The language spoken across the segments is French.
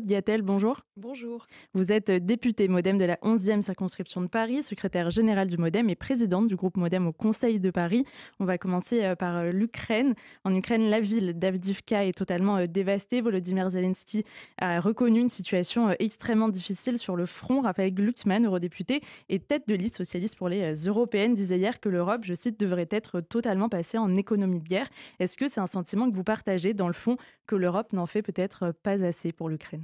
Maud bonjour. Bonjour. Vous êtes euh, députée Modem de la 11e circonscription de Paris, secrétaire générale du Modem et présidente du groupe Modem au Conseil de Paris. On va commencer euh, par euh, l'Ukraine. En Ukraine, la ville d'Avdivka est totalement dévastée. Volodymyr Zelensky a reconnu une situation extrêmement difficile sur le front. Raphaël Glucksmann, eurodéputé et tête de liste socialiste pour les européennes, disait hier que l'Europe, je cite, devrait être totalement passée en économie de guerre. Est-ce que c'est un sentiment que vous partagez dans le fond que l'Europe n'en fait peut-être pas assez pour l'Ukraine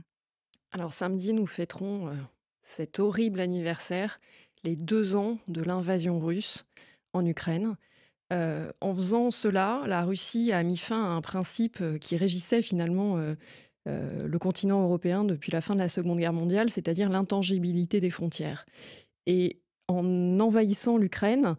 alors samedi, nous fêterons cet horrible anniversaire, les deux ans de l'invasion russe en Ukraine. en faisant cela, la Russie a mis fin à un principe qui régissait finalement le continent européen depuis la fin de la Seconde Guerre mondiale, c'est-à-dire l'intangibilité des frontières. Et en envahissant l'Ukraine,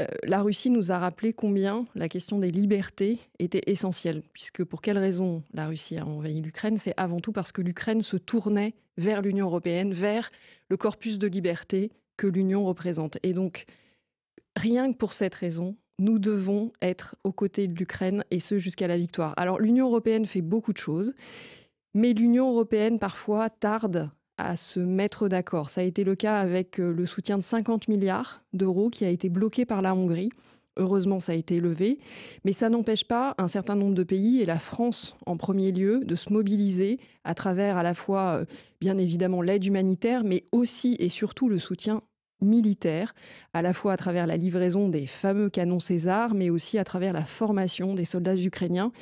euh, la Russie nous a rappelé combien la question des libertés était essentielle, puisque pour quelle raison la Russie a envahi l'Ukraine C'est avant tout parce que l'Ukraine se tournait vers l'Union européenne, vers le corpus de liberté que l'Union représente. Et donc, rien que pour cette raison, nous devons être aux côtés de l'Ukraine, et ce jusqu'à la victoire. Alors, l'Union européenne fait beaucoup de choses, mais l'Union européenne parfois tarde à se mettre d'accord. Ça a été le cas avec euh, le soutien de 50 milliards d'euros qui a été bloqué par la Hongrie. Heureusement, ça a été levé, mais ça n'empêche pas un certain nombre de pays, et la France en premier lieu, de se mobiliser à travers à la fois, euh, bien évidemment, l'aide humanitaire, mais aussi et surtout le soutien militaire, à la fois à travers la livraison des fameux canons César, mais aussi à travers la formation des soldats ukrainiens.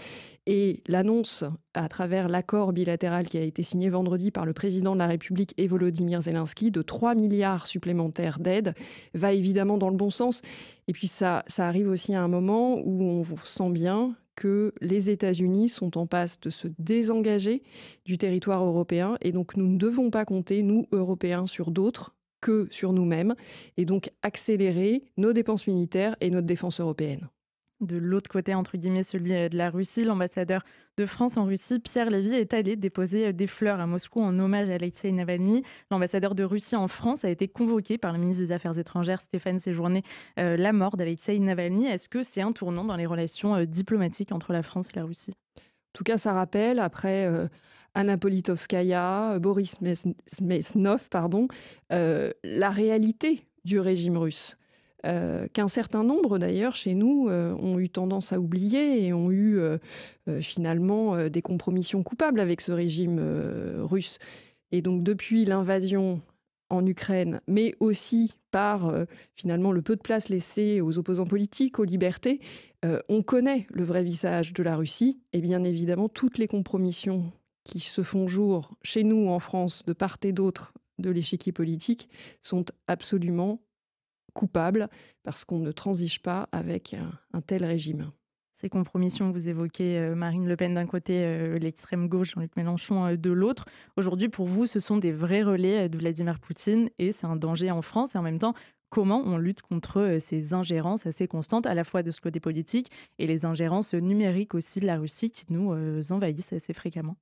Et l'annonce, à travers l'accord bilatéral qui a été signé vendredi par le président de la République et Volodymyr Zelensky, de 3 milliards supplémentaires d'aide, va évidemment dans le bon sens. Et puis ça, ça arrive aussi à un moment où on sent bien que les États-Unis sont en passe de se désengager du territoire européen et donc nous ne devons pas compter, nous, Européens, sur d'autres que sur nous-mêmes, et donc accélérer nos dépenses militaires et notre défense européenne. De l'autre côté, entre guillemets, celui euh, de la Russie, l'ambassadeur de France en Russie, Pierre Lévy, est allé déposer euh, des fleurs à Moscou en hommage à Alexei Navalny. L'ambassadeur de Russie en France a été convoqué par le ministre des Affaires étrangères, Stéphane Séjourné, euh, la mort d'Alexei Navalny. Est-ce que c'est un tournant dans les relations diplomatiques entre la France et la Russie en tout cas, ça rappelle, après euh, Anna Politkovskaya, Boris Mesnov, pardon, euh, la réalité du régime russe. Euh, qu'un certain nombre d'ailleurs chez nous ont eu tendance à oublier et ont eu finalement des compromissions coupables avec ce régime russe. Et donc depuis l'invasion en Ukraine, mais aussi par finalement le peu de place laissé aux opposants politiques, aux libertés, euh, on connaît le vrai visage de la Russie et bien évidemment toutes les compromissions qui se font jour chez nous en France de part et d'autre de l'échiquier politique sont absolument coupables parce qu'on ne transige pas avec un, tel régime ces compromissions. Vous évoquez euh, Marine Le Pen d'un côté, euh, l'extrême gauche, Jean-Luc Mélenchon de l'autre. Aujourd'hui, pour vous, ce sont des vrais relais de Vladimir Poutine et c'est un danger en France. Et en même temps, comment on lutte contre euh, ces ingérences assez constantes, à la fois de ce côté politique et les ingérences numériques aussi de la Russie qui nous euh, envahissent assez fréquemment.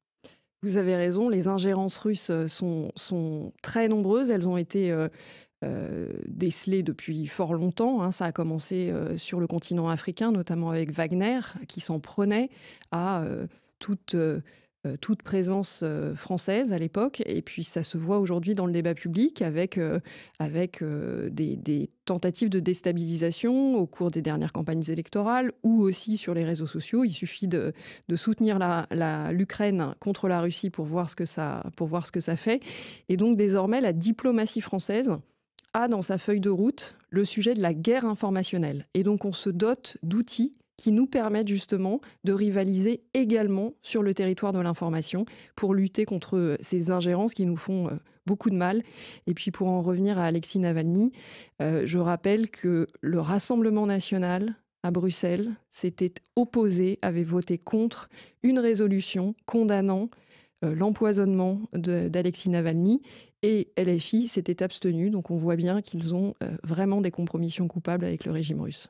Vous avez raison, les ingérences russes euh, sont, sont très nombreuses. Elles ont été décelées depuis fort longtemps. Hein. Ça a commencé sur le continent africain, notamment avec Wagner, qui s'en prenait à toute euh, toute présence euh, française à l'époque. Et puis ça se voit aujourd'hui dans le débat public avec, euh, avec des, tentatives de déstabilisation au cours des dernières campagnes électorales ou aussi sur les réseaux sociaux. Il suffit de, soutenir l'Ukraine la, contre la Russie pour voir, ce que ça, pour voir ce que ça fait. Et donc désormais, la diplomatie française a dans sa feuille de route le sujet de la guerre informationnelle. Et donc on se dote d'outils qui nous permettent justement de rivaliser également sur le territoire de l'information pour lutter contre euh, ces ingérences qui nous font euh, beaucoup de mal. Et puis pour en revenir à Alexis Navalny, euh, je rappelle que le Rassemblement national à Bruxelles s'était opposé, avait voté contre une résolution condamnant l'empoisonnement d'Alexis Navalny et LFI s'était abstenu. Donc on voit bien qu'ils ont vraiment des compromissions coupables avec le régime russe.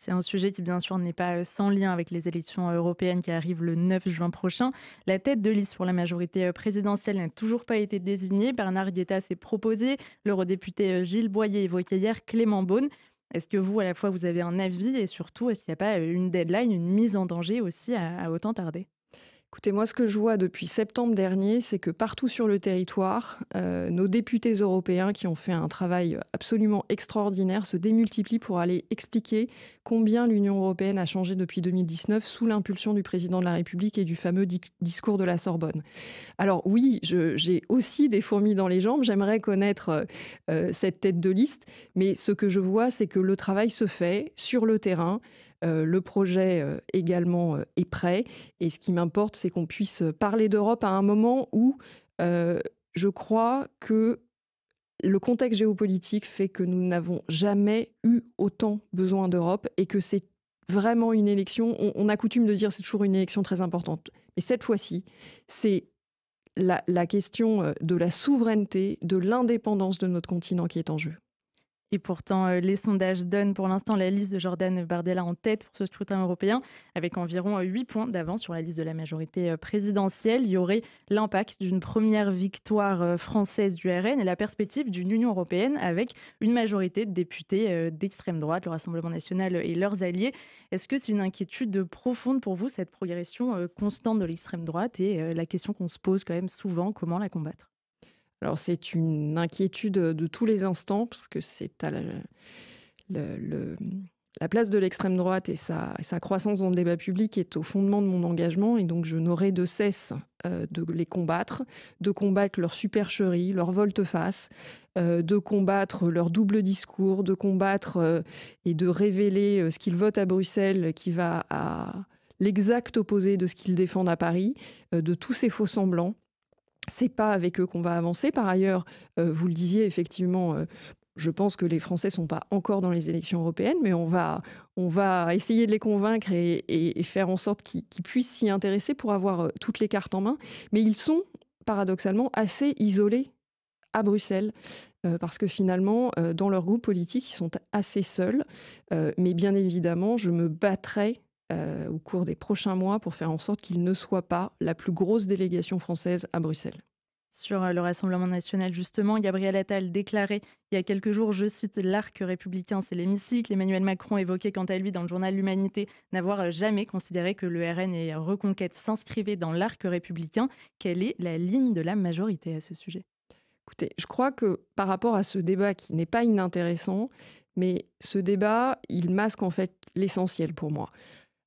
C'est un sujet qui, bien sûr, n'est pas euh, sans lien avec les élections euh, européennes qui arrivent le 9 juin prochain. La tête de liste pour la majorité euh, présidentielle n'a toujours pas été désignée. Bernard Guetta s'est proposé. L'eurodéputé Gilles Boyer évoquait hier Clément Beaune. Est-ce que vous, à la fois, vous avez un avis et surtout, est-ce qu'il n'y a pas une deadline, une mise en danger aussi à autant tarder Écoutez, moi, ce que je vois depuis septembre dernier, c'est que partout sur le territoire, euh, nos députés européens qui ont fait un travail absolument extraordinaire se démultiplient pour aller expliquer combien l'Union européenne a changé depuis 2019 sous l'impulsion du président de la République et du fameux discours de la Sorbonne. Alors oui, j'ai aussi des fourmis dans les jambes, j'aimerais connaître euh, cette tête de liste, mais ce que je vois, c'est que le travail se fait sur le terrain. Euh, le projet euh, également euh, est prêt. Et ce qui m'importe, c'est qu'on puisse parler d'Europe à un moment où je crois que le contexte géopolitique fait que nous n'avons jamais eu autant besoin d'Europe et que c'est vraiment une élection. On, a coutume de dire c'est toujours une élection très importante. Mais cette fois-ci, c'est la question de la souveraineté, de l'indépendance de notre continent qui est en jeu. Et pourtant, euh, les sondages donnent pour l'instant la liste de Jordan Bardella en tête pour ce scrutin européen, avec environ 8 euh, points d'avance sur la liste de la majorité euh, présidentielle. Il y aurait l'impact d'une première victoire française du RN et la perspective d'une Union européenne avec une majorité de députés d'extrême droite, le Rassemblement national et leurs alliés. Est-ce que c'est une inquiétude profonde pour vous, cette progression constante de l'extrême droite Et la question qu'on se pose quand même souvent, comment la combattre alors c'est une inquiétude de tous les instants, parce que c'est la, place de l'extrême droite et sa, croissance dans le débat public est au fondement de mon engagement, et donc je n'aurai de cesse euh, de les combattre, de combattre leur supercherie, leur volte-face, euh, de combattre leur double discours, de combattre euh, et de révéler ce qu'ils votent à Bruxelles qui va à l'exact opposé de ce qu'ils défendent à Paris, de tous ces faux semblants c'est pas avec eux qu'on va avancer. Par ailleurs, euh, vous le disiez effectivement, euh, je pense que les Français sont pas encore dans les élections européennes, mais on va, on va essayer de les convaincre et, faire en sorte qu'ils puissent s'y intéresser pour avoir euh, toutes les cartes en main. Mais ils sont paradoxalement assez isolés à Bruxelles. parce que finalement, dans leur groupe politique, ils sont assez seuls. mais bien évidemment, je me battrai euh, au cours des prochains mois pour faire en sorte qu'il ne soit pas la plus grosse délégation française à Bruxelles. Sur euh, le Rassemblement national, justement, Gabriel Attal déclarait il y a quelques jours, je cite, l'arc républicain, c'est l'hémicycle. Emmanuel Macron évoquait quant à lui dans le journal L'Humanité n'avoir euh, jamais considéré que le RN et Reconquête s'inscrivaient dans l'arc républicain. Quelle est la ligne de la majorité à ce sujet Écoutez, je crois que par rapport à ce débat qui n'est pas inintéressant, mais ce débat, il masque en fait l'essentiel pour moi.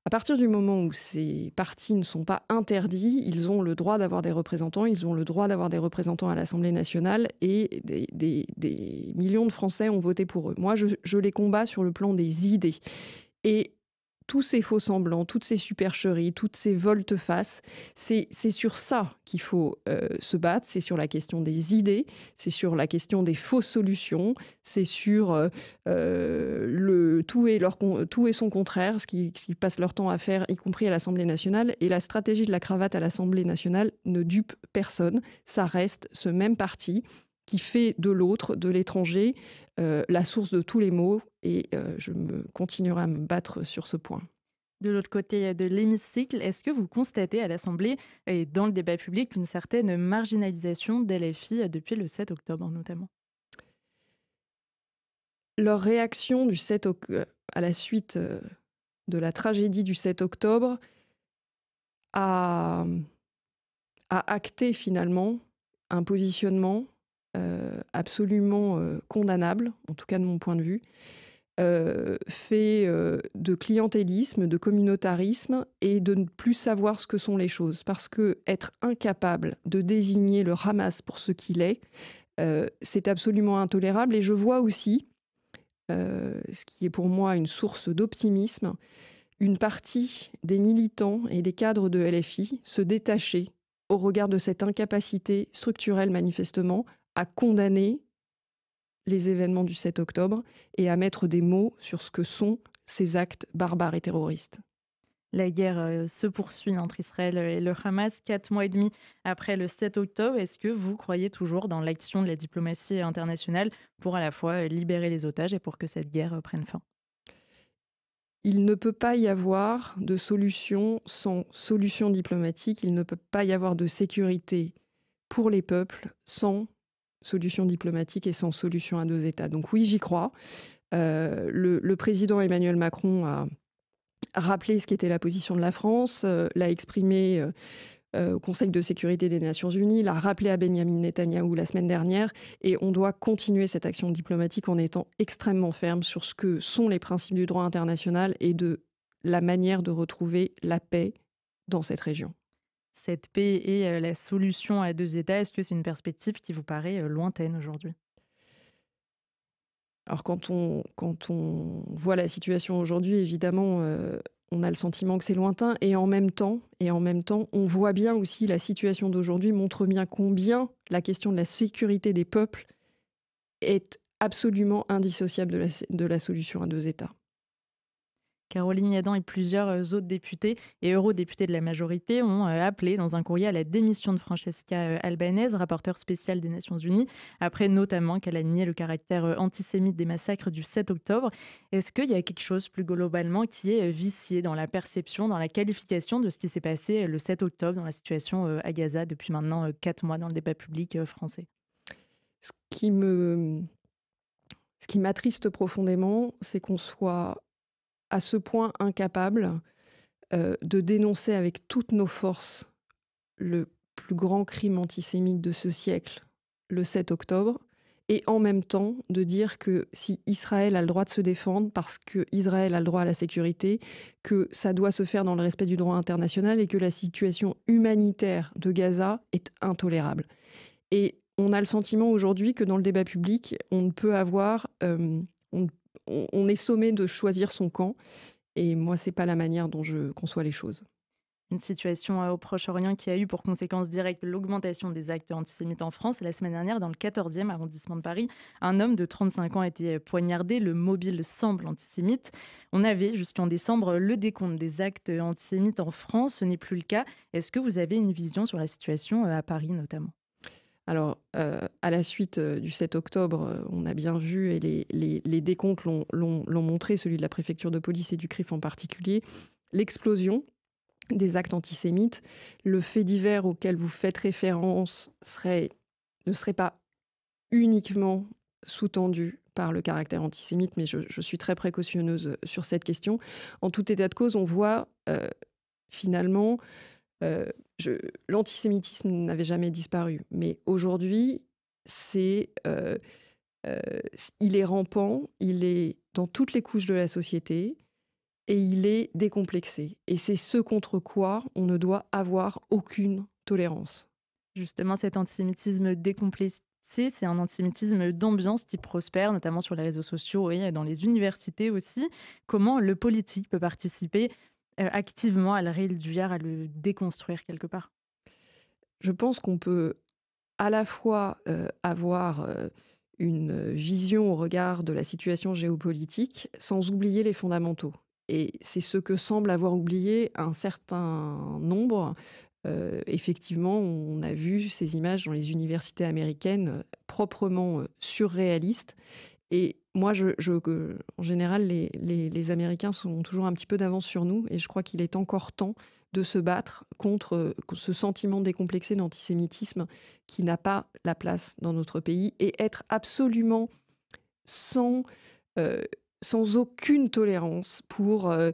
À partir du moment où ces partis ne sont pas interdits, ils ont le droit d'avoir des représentants, ils ont le droit d'avoir des représentants à l'Assemblée nationale et des, millions de Français ont voté pour eux. Moi, je, les combats sur le plan des idées. Et tous ces faux semblants, toutes ces supercheries, toutes ces volte-face, c'est sur ça qu'il faut euh, se battre, c'est sur la question des idées, c'est sur la question des fausses solutions, c'est sur euh, euh, le tout, est son contraire, ce qu'ils passent leur temps à faire, y compris à l'Assemblée nationale. Et la stratégie de la cravate à l'Assemblée nationale ne dupe personne. Ça reste ce même parti qui fait de l'autre, de l'étranger, euh, la source de tous les maux. Et euh, je continuerai à me battre sur ce point. De l'autre côté de l'hémicycle, est-ce que vous constatez à l'Assemblée et dans le débat public une certaine marginalisation des d'LFI depuis le 7 octobre notamment leur réaction du 7 euh, à la suite euh, de la tragédie du 7 octobre a, acté finalement un positionnement euh, absolument condamnable, en tout cas de mon point de vue, fait de clientélisme, de communautarisme et de ne plus savoir ce que sont les choses. Parce que être incapable de désigner le Hamas pour ce qu'il est, c'est absolument intolérable. Et je vois aussi euh, ce qui est pour moi une source d'optimisme, une partie des militants et des cadres de LFI se détacher au regard de cette incapacité structurelle manifestement à condamner les événements du 7 octobre et à mettre des mots sur ce que sont ces actes barbares et terroristes. La guerre euh, se poursuit entre Israël et le Hamas quatre mois et demi après le 7 octobre. Est-ce que vous croyez toujours dans l'action de la diplomatie internationale pour à la fois euh, libérer les otages et pour que cette guerre euh, prenne fin il ne peut pas y avoir de solution sans solution diplomatique, il ne peut pas y avoir de sécurité pour les peuples sans solution diplomatique et sans solution à deux États. Donc oui, j'y crois. le, président Emmanuel Macron a rappelé ce qu'était la position de la France, euh, l'a exprimé euh, euh, au Conseil de sécurité des Nations Unies, l'a rappelé à Benjamin Netanyahou la semaine dernière, et on doit continuer cette action diplomatique en étant extrêmement ferme sur ce que sont les principes du droit international et de la manière de retrouver la paix dans cette région. Cette paix et la solution à deux États, est-ce que c'est une perspective qui vous paraît lointaine aujourd'hui alors quand on, quand on voit la situation aujourd'hui, évidemment, euh, on a le sentiment que c'est lointain et en même temps, et en même temps, on voit bien aussi la situation d'aujourd'hui montre bien combien la question de la sécurité des peuples est absolument indissociable de de la solution à deux États. Caroline Yadan et plusieurs euh, autres députés et eurodéputés de la majorité ont euh, appelé dans un courrier à la démission de Francesca euh, Albanese, rapporteure spéciale des Nations Unies, après notamment qu'elle a nié le caractère antisémite des massacres du 7 octobre. Est-ce qu'il y a quelque chose plus globalement qui est vicié dans la perception, dans la qualification de ce qui s'est passé le 7 octobre dans la situation à Gaza depuis maintenant quatre mois dans le débat public français Ce qui me ce qui m'attriste profondément, c'est qu'on soit à ce point incapable euh, de dénoncer avec toutes nos forces le plus grand crime antisémite de ce siècle, le 7 octobre, et en même temps de dire que si Israël a le droit de se défendre, parce qu'Israël a le droit à la sécurité, que ça doit se faire dans le respect du droit international et que la situation humanitaire de Gaza est intolérable. Et on a le sentiment aujourd'hui que dans le débat public, on ne peut avoir, euh, on on, est sommé de choisir son camp. Et moi, c'est pas la manière dont je conçois les choses une situation euh, au Proche-Orient qui a eu pour conséquence directe l'augmentation des actes antisémites en France. La semaine dernière, dans le 14e arrondissement de Paris, un homme de 35 ans a été poignardé. Le mobile semble antisémite. On avait jusqu'en décembre le décompte des actes antisémites en France. Ce n'est plus le cas. Est-ce que vous avez une vision sur la situation euh, à Paris notamment alors, euh, à la suite euh, du 7 octobre, euh, on a bien vu, et les, décomptes l'ont montré, celui de la préfecture de police et du CRIF en particulier, l'explosion des actes antisémites. Le fait divers auquel vous faites référence ne serait pas uniquement sous-tendu par le caractère antisémite, mais je, suis très précautionneuse sur cette question. En tout état de cause, on voit finalement l'antisémitisme n'avait jamais disparu, mais aujourd'hui, euh, euh, il est rampant, il est dans toutes les couches de la société et il est décomplexé. Et c'est ce contre quoi on ne doit avoir aucune tolérance. Justement, cet antisémitisme décomplexé, c'est un antisémitisme d'ambiance qui prospère, notamment sur les réseaux sociaux et dans les universités aussi. Comment le politique peut participer euh, activement à le réduire, à le déconstruire quelque part Je pense qu'on peut à la fois avoir une vision au regard de la situation géopolitique sans oublier les fondamentaux. Et c'est ce que semble avoir oublié un certain nombre. effectivement, on a vu ces images dans les universités américaines proprement surréalistes. Et moi, je, en général, les, Américains sont toujours un petit peu d'avance sur nous, et je crois qu'il est encore temps de se battre contre euh, ce sentiment décomplexé d'antisémitisme qui n'a pas la place dans notre pays, et être absolument sans, euh, aucune tolérance pour... Euh,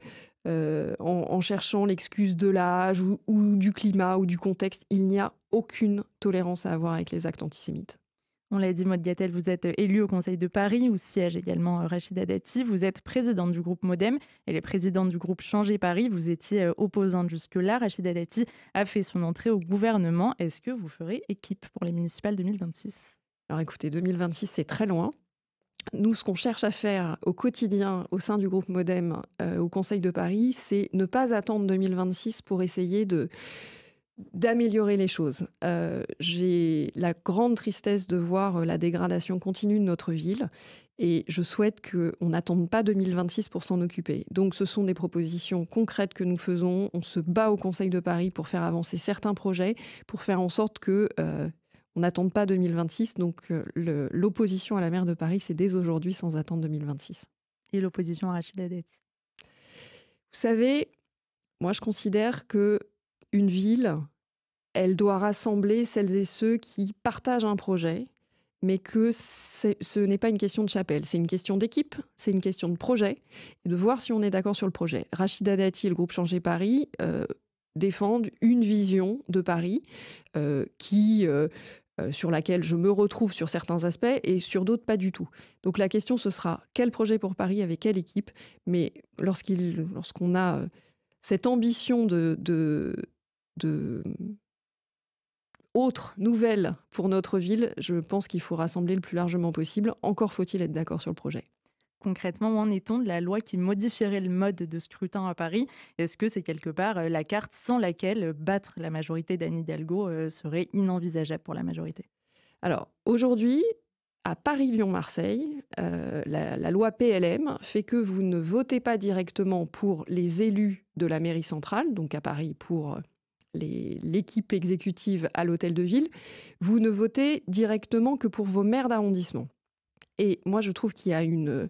en, cherchant l'excuse de l'âge ou du climat ou du contexte, il n'y a aucune tolérance à avoir avec les actes antisémites. On l'a dit, Maud vous êtes euh, élue au Conseil de Paris, où siège également euh, Rachida Dati. Vous êtes présidente du groupe Modem. et les présidente du groupe Changer Paris. Vous étiez euh, opposante jusque-là. Rachida Dati a fait son entrée au gouvernement. Est-ce que vous ferez équipe pour les municipales 2026 Alors écoutez, 2026, c'est très loin. Nous, ce qu'on cherche à faire au quotidien au sein du groupe Modem au Conseil de Paris, c'est ne pas attendre 2026 pour essayer de d'améliorer les choses. Euh, j'ai la grande tristesse de voir euh, la dégradation continue de notre ville et je souhaite qu'on n'attende pas 2026 pour s'en occuper. Donc ce sont des propositions concrètes que nous faisons. On se bat au Conseil de Paris pour faire avancer certains projets, pour faire en sorte que... Euh, on n'attende pas 2026, donc l'opposition à la maire de Paris, c'est dès aujourd'hui sans attendre 2026. Et l'opposition à Rachida Dati Vous savez, moi je considère que une ville, elle doit rassembler celles et ceux qui partagent un projet, mais que ce n'est pas une question de chapelle, c'est une question d'équipe, c'est une question de projet, de voir si on est d'accord sur le projet. Rachida Dati et le groupe Changer Paris euh, défendent une vision de Paris euh, qui... Euh, sur laquelle je me retrouve sur certains aspects et sur d'autres pas du tout. Donc la question ce sera quel projet pour Paris avec quelle équipe, mais lorsqu'il lorsqu'on a cette ambition de, de de nouvelles pour notre ville, je pense qu'il faut rassembler le plus largement possible. Encore faut-il être d'accord sur le projet. Concrètement, où en est-on de la loi qui modifierait le mode de scrutin à Paris Est-ce que c'est quelque part euh, la carte sans laquelle euh, battre la majorité d'Anne Hidalgo euh, serait inenvisageable pour la majorité Alors, aujourd'hui, à Paris-Lyon-Marseille, la, loi PLM fait que vous ne votez pas directement pour les élus de la mairie centrale, donc à Paris pour l'équipe exécutive à l'hôtel de ville, vous ne votez directement que pour vos maires d'arrondissement. Et moi, je trouve qu'il y a une,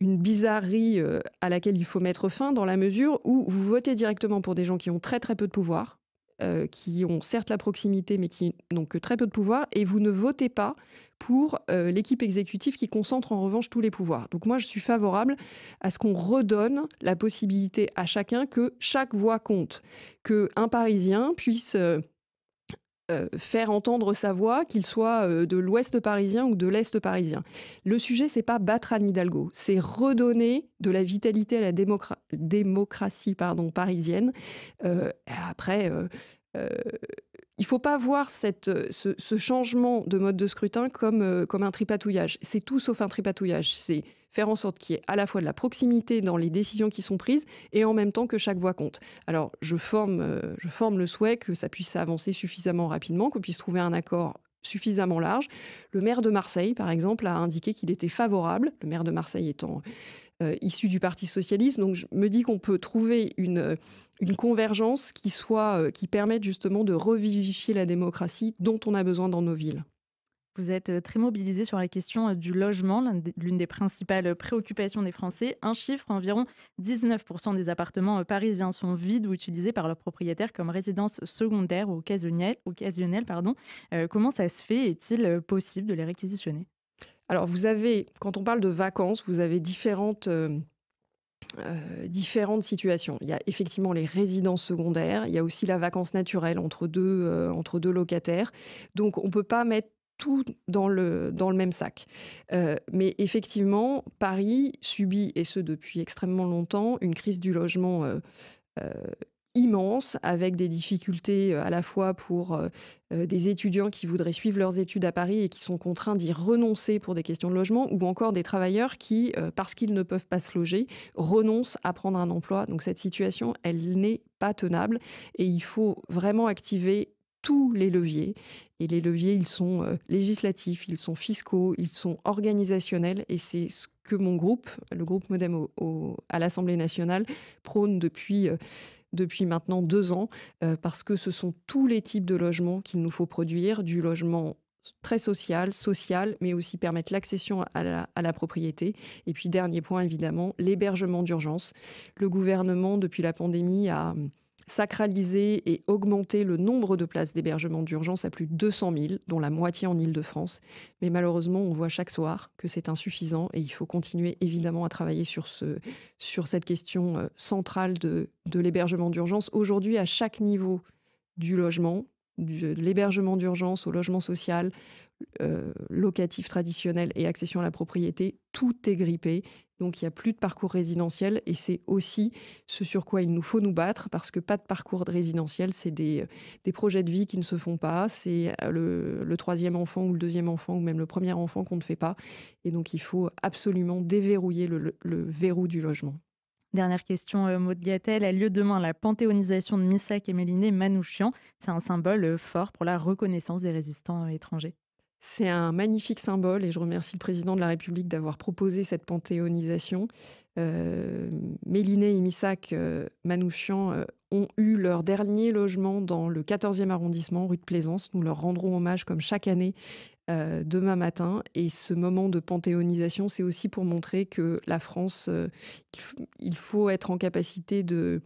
bizarrerie euh, à laquelle il faut mettre fin dans la mesure où vous votez directement pour des gens qui ont très très peu de pouvoir, euh, qui ont certes la proximité, mais qui n'ont que très peu de pouvoir, et vous ne votez pas pour euh, l'équipe exécutive qui concentre en revanche tous les pouvoirs. Donc moi, je suis favorable à ce qu'on redonne la possibilité à chacun que chaque voix compte, que un Parisien puisse... Euh, euh, faire entendre sa voix, qu'il soit euh, de l'ouest parisien ou de l'est parisien. Le sujet, c'est pas battre Anne Hidalgo, c'est redonner de la vitalité à la démocratie pardon, parisienne. Euh, après, il faut pas voir ce, changement de mode de scrutin comme, comme un tripatouillage. C'est tout sauf un tripatouillage. C'est faire en sorte qu'il y ait à la fois de la proximité dans les décisions qui sont prises et en même temps que chaque voix compte. Alors, je forme, euh, je forme le souhait que ça puisse avancer suffisamment rapidement, qu'on puisse trouver un accord suffisamment large. Le maire de Marseille, par exemple, a indiqué qu'il était favorable, le maire de Marseille étant euh, issu du Parti socialiste, donc je me dis qu'on peut trouver une, euh, convergence qui, soit, qui permette justement de revivifier la démocratie dont on a besoin dans nos villes. Vous êtes euh, très mobilisé sur la question euh, du logement, l'une des principales préoccupations des Français. Un chiffre, environ 19% des appartements euh, parisiens sont vides ou utilisés par leurs propriétaires comme résidence secondaires ou occasionnelle. pardon. comment ça se fait Est-il possible de les réquisitionner Alors, vous avez, quand on parle de vacances, vous avez différentes... différentes situations. Il y a effectivement les résidences secondaires, il y a aussi la vacance naturelle entre deux, entre deux locataires. Donc on ne peut pas mettre tout dans le, dans le même sac. Euh, mais effectivement, Paris subit, et ce depuis extrêmement longtemps, une crise du logement euh, euh, immense, avec des difficultés à la fois pour des étudiants qui voudraient suivre leurs études à Paris et qui sont contraints d'y renoncer pour des questions de logement, ou encore des travailleurs qui, parce qu'ils ne peuvent pas se loger, renoncent à prendre un emploi. Donc cette situation, elle n'est pas tenable et il faut vraiment activer tous les leviers. Et les leviers, ils sont euh, législatifs, ils sont fiscaux, ils sont organisationnels. Et c'est ce que mon groupe, le groupe Modem à l'Assemblée nationale, prône depuis, euh, depuis maintenant deux ans, euh, parce que ce sont tous les types de logements qu'il nous faut produire, du logement très social, social, mais aussi permettre l'accession à la, à la, propriété. Et puis, dernier point, évidemment, l'hébergement d'urgence. Le gouvernement, depuis la pandémie, a sacraliser et augmenter le nombre de places d'hébergement d'urgence à plus de 200 000, dont la moitié en Île-de-France. Mais malheureusement, on voit chaque soir que c'est insuffisant et il faut continuer évidemment à travailler sur, ce, sur cette question euh, centrale de, de l'hébergement d'urgence. Aujourd'hui, à chaque niveau du logement, de euh, l'hébergement d'urgence au logement social, euh, locatif traditionnel et accession à la propriété, tout est grippé. Donc il n'y a plus de parcours résidentiel et c'est aussi ce sur quoi il nous faut nous battre parce que pas de parcours résidentiel, c'est euh, des, projets de vie qui ne se font pas, c'est euh, le, troisième enfant ou le deuxième enfant ou même le premier enfant qu'on ne fait pas. Et donc il faut absolument déverrouiller le, verrou du logement. Dernière question, Maud Gatel, A lieu demain la panthéonisation de Missac et Méliné Manouchian. C'est un symbole fort pour la reconnaissance des résistants étrangers. C'est un magnifique symbole et je remercie le président de la République d'avoir proposé cette panthéonisation. Euh, Méliné et Missac euh, Manouchian euh, ont eu leur dernier logement dans le 14e arrondissement, rue de Plaisance. Nous leur rendrons hommage comme chaque année demain matin. Et ce moment de panthéonisation, c'est aussi pour montrer que la France, il faut être en capacité de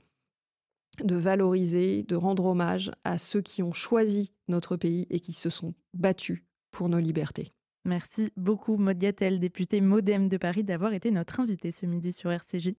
valoriser, de rendre hommage à ceux qui ont choisi notre pays et qui se sont battus nos libertés. Merci beaucoup, modiatel, députée Modem de Paris, d'avoir été notre invité ce midi sur RCJ.